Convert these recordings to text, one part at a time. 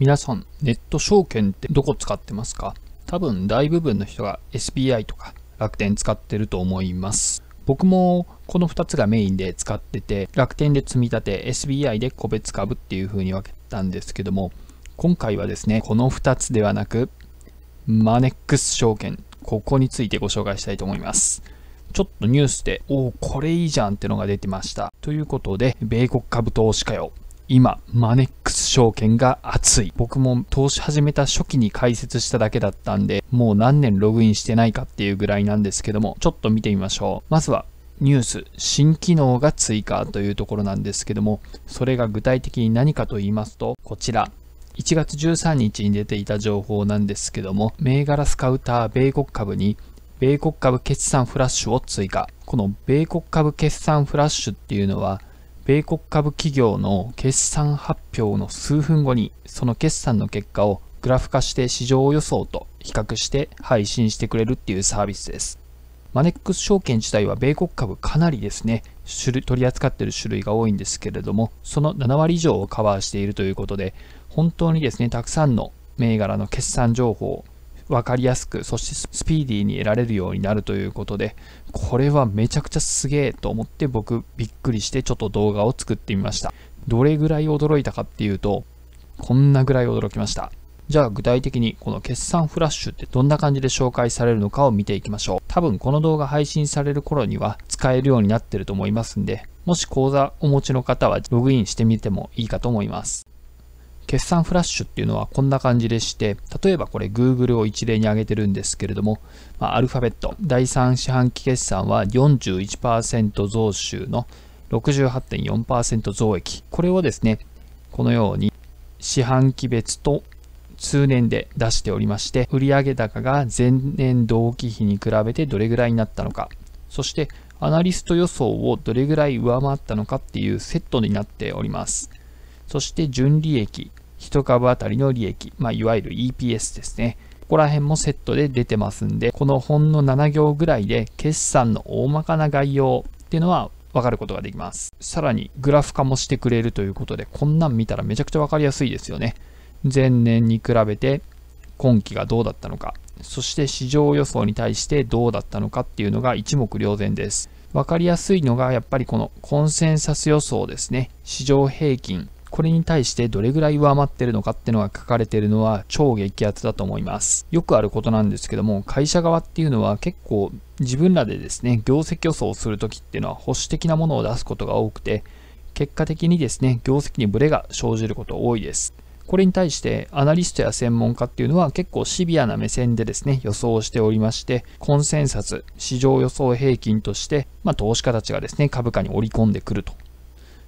皆さん、ネット証券ってどこ使ってますか多分大部分の人が SBI とか楽天使ってると思います。僕もこの2つがメインで使ってて、楽天で積み立て、SBI で個別株っていう風に分けたんですけども、今回はですね、この2つではなく、マネックス証券、ここについてご紹介したいと思います。ちょっとニュースで、おお、これいいじゃんってのが出てました。ということで、米国株投資家よ。今、マネックス証券が熱い。僕も投資始めた初期に解説しただけだったんで、もう何年ログインしてないかっていうぐらいなんですけども、ちょっと見てみましょう。まずは、ニュース、新機能が追加というところなんですけども、それが具体的に何かと言いますと、こちら、1月13日に出ていた情報なんですけども、銘柄スカウター米国株に、米国株決算フラッシュを追加。この米国株決算フラッシュっていうのは、米国株企業の決算発表の数分後にその決算の結果をグラフ化して市場予想と比較して配信してくれるっていうサービスです。マネックス証券自体は米国株かなりですね、種類取り扱っている種類が多いんですけれども、その7割以上をカバーしているということで、本当にですね、たくさんの銘柄の決算情報、分かりやすく、そしてスピーディーに得られるようになるということで、これはめちゃくちゃすげえと思って僕びっくりしてちょっと動画を作ってみました。どれぐらい驚いたかっていうと、こんなぐらい驚きました。じゃあ具体的にこの決算フラッシュってどんな感じで紹介されるのかを見ていきましょう。多分この動画配信される頃には使えるようになってると思いますんで、もし講座お持ちの方はログインしてみてもいいかと思います。決算フラッシュっていうのはこんな感じでして、例えばこれ Google を一例に挙げてるんですけれども、まあ、アルファベット、第3四半期決算は41%増収の68.4%増益。これをですね、このように四半期別と通年で出しておりまして、売上高が前年同期比に比べてどれぐらいになったのか、そしてアナリスト予想をどれぐらい上回ったのかっていうセットになっております。そして純利益、一株当たりの利益、まあ、いわゆる EPS ですね。ここら辺もセットで出てますんで、このほんの7行ぐらいで決算の大まかな概要っていうのはわかることができます。さらにグラフ化もしてくれるということで、こんなん見たらめちゃくちゃわかりやすいですよね。前年に比べて今期がどうだったのか、そして市場予想に対してどうだったのかっていうのが一目瞭然です。わかりやすいのがやっぱりこのコンセンサス予想ですね。市場平均これに対してどれぐらい上回ってるのかっていうのが書かれてるのは超激アツだと思います。よくあることなんですけども、会社側っていうのは結構自分らでですね、業績予想をするときっていうのは保守的なものを出すことが多くて、結果的にですね、業績にブレが生じること多いです。これに対してアナリストや専門家っていうのは結構シビアな目線でですね予想をしておりましてコンセンサス市場予想平均として、まあ、投資家たちがですね株価に織り込んでくると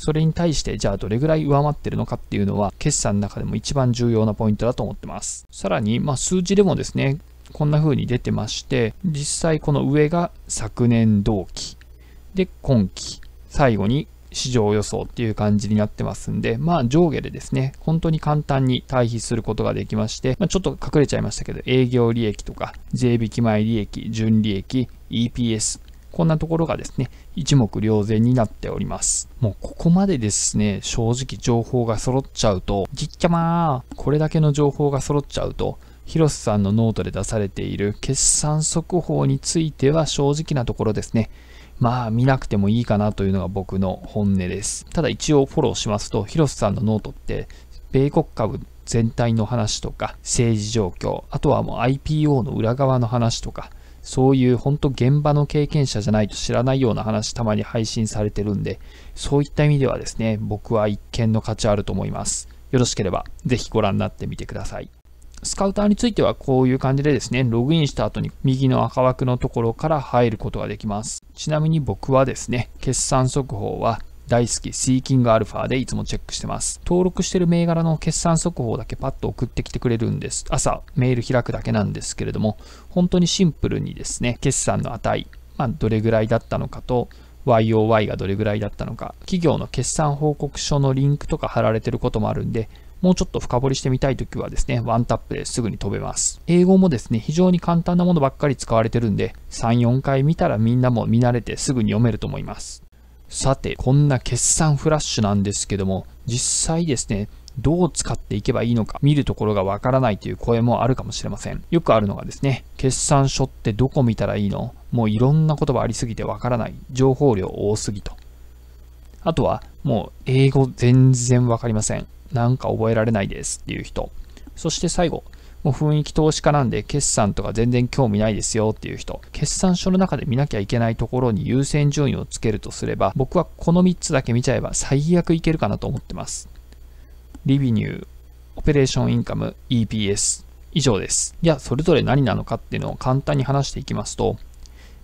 それに対してじゃあどれぐらい上回ってるのかっていうのは決算の中でも一番重要なポイントだと思ってます。さらに、まあ、数字でもですね、こんな風に出てまして、実際この上が昨年同期、で、今期、最後に市場予想っていう感じになってますんで、まあ上下でですね、本当に簡単に対比することができまして、まあ、ちょっと隠れちゃいましたけど、営業利益とか、税引き前利益、純利益、EPS、こんなところがですね、一目瞭然になっております。もうここまでですね、正直情報が揃っちゃうと、ぎっちゃまー、これだけの情報が揃っちゃうと、広瀬さんのノートで出されている決算速報については正直なところですね。まあ見なくてもいいかなというのが僕の本音です。ただ一応フォローしますと、広瀬さんのノートって、米国株全体の話とか、政治状況、あとはもう IPO の裏側の話とか、そういう本当現場の経験者じゃないと知らないような話たまに配信されてるんで、そういった意味ではですね、僕は一見の価値あると思います。よろしければぜひご覧になってみてください。スカウターについてはこういう感じでですね、ログインした後に右の赤枠のところから入ることができます。ちなみに僕はですね、決算速報は大好き、シーキングアルファでいつもチェックしてます。登録してる銘柄の決算速報だけパッと送ってきてくれるんです。朝、メール開くだけなんですけれども、本当にシンプルにですね、決算の値、まあ、どれぐらいだったのかと、YOY がどれぐらいだったのか、企業の決算報告書のリンクとか貼られてることもあるんで、もうちょっと深掘りしてみたいときはですね、ワンタップですぐに飛べます。英語もですね、非常に簡単なものばっかり使われてるんで、3、4回見たらみんなも見慣れてすぐに読めると思います。さて、こんな決算フラッシュなんですけども、実際ですね、どう使っていけばいいのか、見るところがわからないという声もあるかもしれません。よくあるのがですね、決算書ってどこ見たらいいのもういろんな言葉ありすぎてわからない。情報量多すぎと。あとは、もう英語全然わかりません。なんか覚えられないですっていう人。そして最後、もう雰囲気投資家なんで決算とか全然興味ないですよっていう人、決算書の中で見なきゃいけないところに優先順位をつけるとすれば、僕はこの3つだけ見ちゃえば最悪いけるかなと思ってます。リビニュー、オペレーションインカム、EPS。以上です。じゃあ、それぞれ何なのかっていうのを簡単に話していきますと、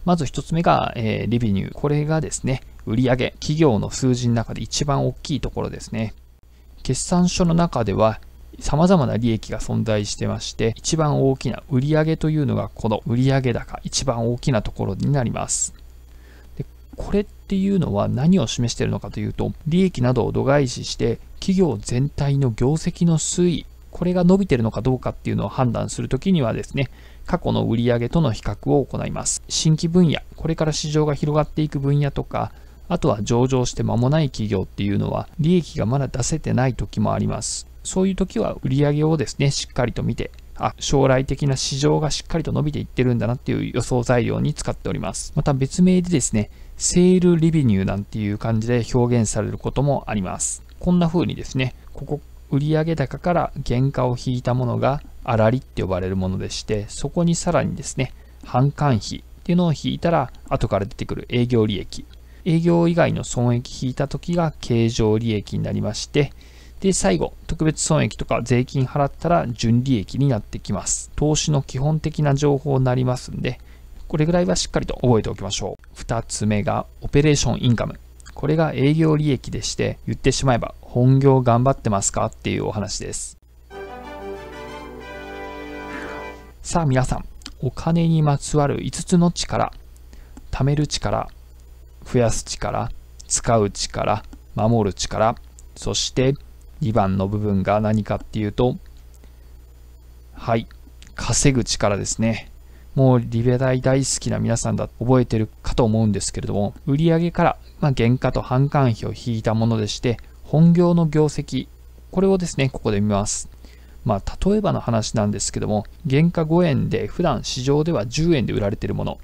まず1つ目が、えー、リビニュー。これがですね、売上企業の数字の中で一番大きいところですね。決算書の中では様々な利益が存在してまして、一番大きな売上というのがこの売上高、一番大きなところになります。でこれっていうのは何を示しているのかというと、利益などを度外視して、企業全体の業績の推移、これが伸びてるのかどうかっていうのを判断するときにはですね、過去の売上との比較を行います。新規分野、これから市場が広がっていく分野とか、あとは上場して間もない企業っていうのは利益がまだ出せてない時もあります。そういう時は売り上げをですね、しっかりと見て、あ、将来的な市場がしっかりと伸びていってるんだなっていう予想材料に使っております。また別名でですね、セールリビニューなんていう感じで表現されることもあります。こんな風にですね、ここ売上高から原価を引いたものが粗利って呼ばれるものでして、そこにさらにですね、販管費っていうのを引いたら、後から出てくる営業利益。営業以外の損益引いた時が経常利益になりまして、で、最後、特別損益とか税金払ったら純利益になってきます。投資の基本的な情報になりますんで、これぐらいはしっかりと覚えておきましょう。二つ目が、オペレーションインカム。これが営業利益でして、言ってしまえば、本業頑張ってますかっていうお話です。さあ皆さん、お金にまつわる5つの力。貯める力、増やす力、使う力、守る力、そして2番の部分が何かっていうと、はい、稼ぐ力ですね。もうリベライ大好きな皆さんだ覚えてるかと思うんですけれども、売上から、まあ、原価と販管費を引いたものでして、本業の業績、これをですね、ここで見ます。まあ、例えばの話なんですけども、原価5円で普段市場では10円で売られているもの、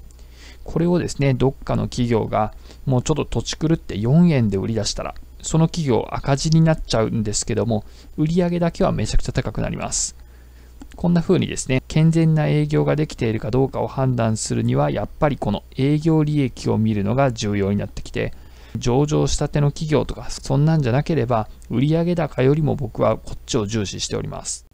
これをですね、どっかの企業がもうちょっと土地狂って4円で売り出したら、その企業赤字になっちゃうんですけども、売上だけはめちゃくちゃ高くなります。こんな風にですね、健全な営業ができているかどうかを判断するには、やっぱりこの営業利益を見るのが重要になってきて、上場したての企業とか、そんなんじゃなければ、売上高よりも僕はこっちを重視しております。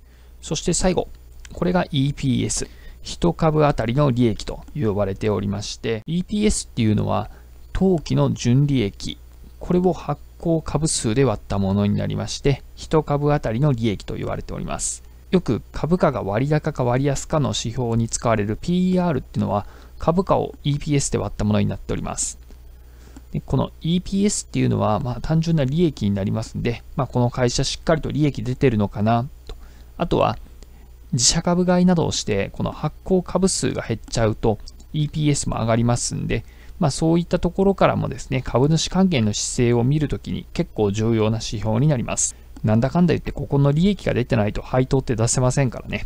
そして最後、これが EPS。1株当たりの利益と呼ばれておりまして、EPS っていうのは、当期の純利益、これを発行株数で割ったものになりまして、1株当たりの利益と言われております。よく株価が割高か割安かの指標に使われる PER っていうのは、株価を EPS で割ったものになっております。でこの EPS っていうのは、まあ、単純な利益になりますんで、まあ、この会社しっかりと利益出てるのかなと。あとは、自社株買いなどをして、この発行株数が減っちゃうと、EPS も上がりますんで、まあ、そういったところからもですね、株主還元の姿勢を見るときに結構重要な指標になります。なんだかんだ言ってここの利益が出てないと配当って出せませんからね。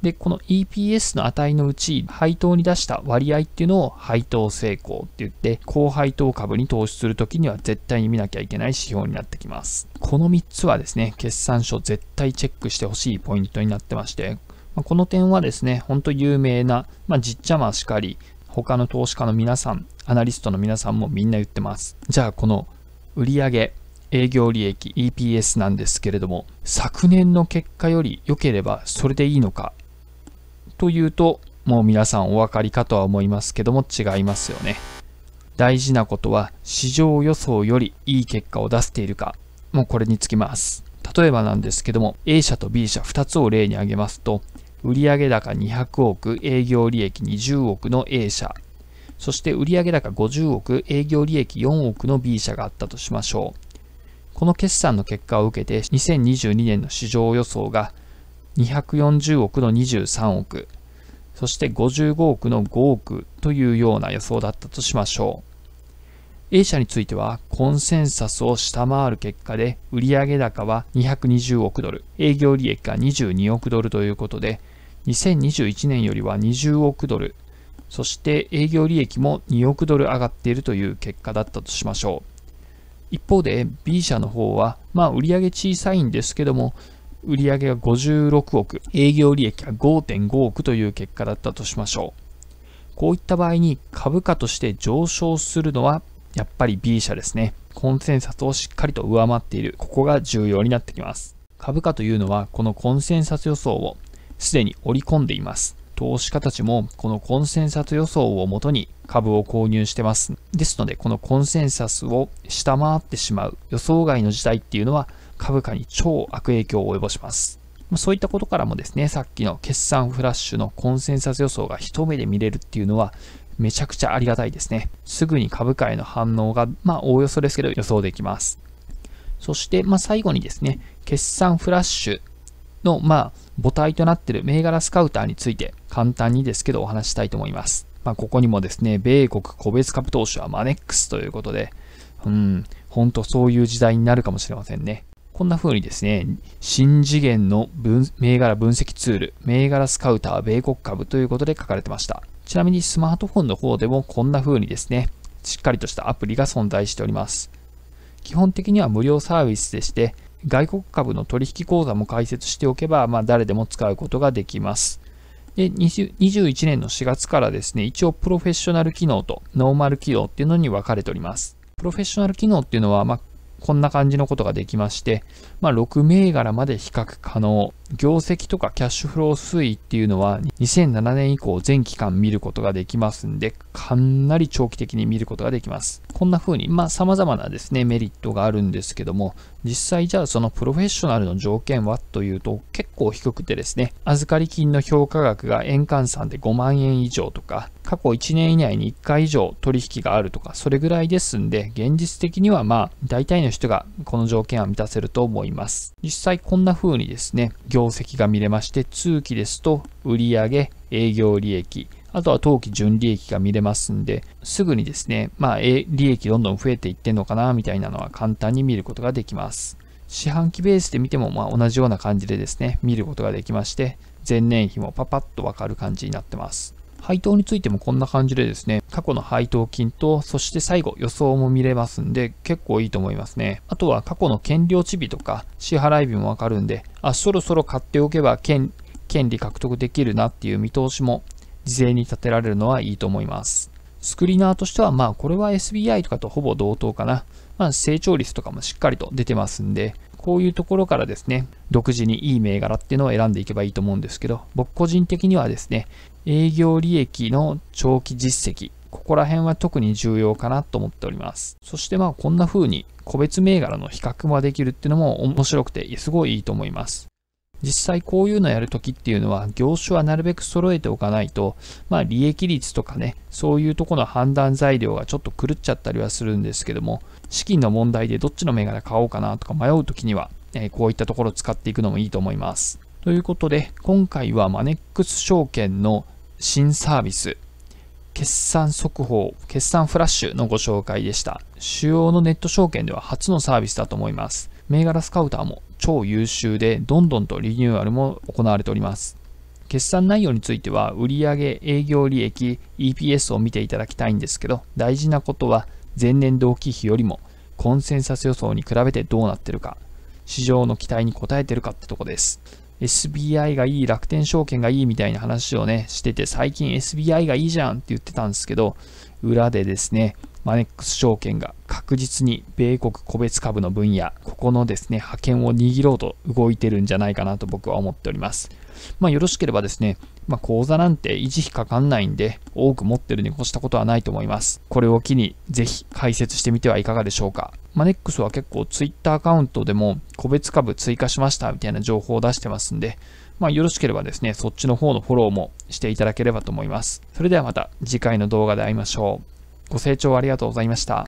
で、この EPS の値のうち、配当に出した割合っていうのを配当成功って言って、高配当株に投資するときには絶対に見なきゃいけない指標になってきます。この3つはですね、決算書絶対チェックしてほしいポイントになってまして、この点はですね、ほんと有名な、まあ、じっちゃましかり、他の投資家の皆さん、アナリストの皆さんもみんな言ってます。じゃあこの売上営業利益 EPS なんですけれども、昨年の結果より良ければそれでいいのかというと、もう皆さんお分かりかとは思いますけども違いますよね。大事なことは市場予想よりいい結果を出せているか、もうこれにつきます。例えばなんですけども、A 社と B 社2つを例に挙げますと、売上高200億、営業利益20億の A 社、そして売上高50億、営業利益4億の B 社があったとしましょう。この決算の結果を受けて、2022年の市場予想が240億の23億、そして55億の5億というような予想だったとしましょう。A 社については、コンセンサスを下回る結果で、売上高は220億ドル、営業利益が22億ドルということで、2021年よりは20億ドル、そして営業利益も2億ドル上がっているという結果だったとしましょう。一方で B 社の方は、まあ売上小さいんですけども、売上が56億、営業利益が5.5億という結果だったとしましょう。こういった場合に株価として上昇するのはやっぱり B 社ですね。コンセンサスをしっかりと上回っている。ここが重要になってきます。株価というのはこのコンセンサス予想をすでに織り込んでいます。投資家たちもこのコンセンサス予想をもとに株を購入してます。ですので、このコンセンサスを下回ってしまう予想外の事態っていうのは株価に超悪影響を及ぼします。そういったことからもですね、さっきの決算フラッシュのコンセンサス予想が一目で見れるっていうのはめちゃくちゃありがたいですね。すぐに株価への反応が、まあおおよそですけど予想できます。そして、まあ最後にですね、決算フラッシュの、まあ母体となっている銘柄スカウターについて簡単にですけどお話したいと思います。まあ、ここにもですね、米国個別株投資はマネックスということで、うん、ほんとそういう時代になるかもしれませんね。こんな風にですね、新次元の銘柄分析ツール、銘柄スカウター米国株ということで書かれてました。ちなみにスマートフォンの方でもこんな風にですね、しっかりとしたアプリが存在しております。基本的には無料サービスでして、外国株の取引口座も開設しておけば、まあ、誰でも使うことができます。で、21年の4月からですね、一応プロフェッショナル機能とノーマル機能っていうのに分かれております。プロフェッショナル機能っていうのは、まあ、こんな感じのことができまして、まあ、6銘柄まで比較可能。業績とかキャッシュフロー推移っていうのは2007年以降全期間見ることができますんで、かなり長期的に見ることができます。こんな風に、まあ、様々なですね、メリットがあるんですけども、実際じゃあそのプロフェッショナルの条件はというと結構低くてですね、預かり金の評価額が円換算で5万円以上とか、過去1年以内に1回以上取引があるとか、それぐらいですんで、現実的にはまあ、大体の人がこの条件は満たせると思います。実際こんな風にですね、業績が見れまして、通期ですと、売上、営業利益、あとは当期純利益が見れますんで、すぐにですね、まあ、利益どんどん増えていってんのかな、みたいなのは簡単に見ることができます。四半期ベースで見ても、まあ、同じような感じでですね、見ることができまして、前年比もパパッとわかる感じになってます。配当についてもこんな感じでですね、過去の配当金と、そして最後予想も見れますんで、結構いいと思いますね。あとは過去の権利落ち日とか支払い日もわかるんで、あ、そろそろ買っておけば権権利獲得できるなっていう見通しも事前に立てられるのはいいと思います。スクリーナーとしては、まあこれは SBI とかとほぼ同等かな。まあ成長率とかもしっかりと出てますんで、こういうところからですね、独自にいい銘柄っていうのを選んでいけばいいと思うんですけど、僕個人的にはですね、営業利益の長期実績、ここら辺は特に重要かなと思っております。そしてまあこんな風に個別銘柄の比較もできるっていうのも面白くてすごいいいと思います。実際こういうのやるときっていうのは業種はなるべく揃えておかないと、まあ利益率とかね、そういうとこの判断材料がちょっと狂っちゃったりはするんですけども、資金の問題でどっちの銘柄買おうかなとか迷うときには、えこういったところを使っていくのもいいと思います。ということで、今回はマネックス証券の新サービス、決算速報、決算フラッシュのご紹介でした。主要のネット証券では初のサービスだと思います。銘柄スカウターも超優秀で、どんどんとリニューアルも行われております。決算内容については、売上、営業利益、EPS を見ていただきたいんですけど、大事なことは、前年同期比よりも、コンセンサス予想に比べてどうなってるか、市場の期待に応えてるかってとこです。SBI がいい、楽天証券がいいみたいな話をね、してて、最近 SBI がいいじゃんって言ってたんですけど、裏でですね、マネックス証券が確実に米国個別株の分野、ここのですね、派遣を握ろうと動いてるんじゃないかなと僕は思っております。まあ、よろしければですね、まあ、口座なんて維持費かかんないんで、多く持ってるに越したことはないと思います。これを機に、ぜひ解説してみてはいかがでしょうか。マネックスは結構 Twitter アカウントでも、個別株追加しましたみたいな情報を出してますんで、まあ、よろしければですね、そっちの方のフォローもしていただければと思います。それではまた次回の動画で会いましょう。ご清聴ありがとうございました。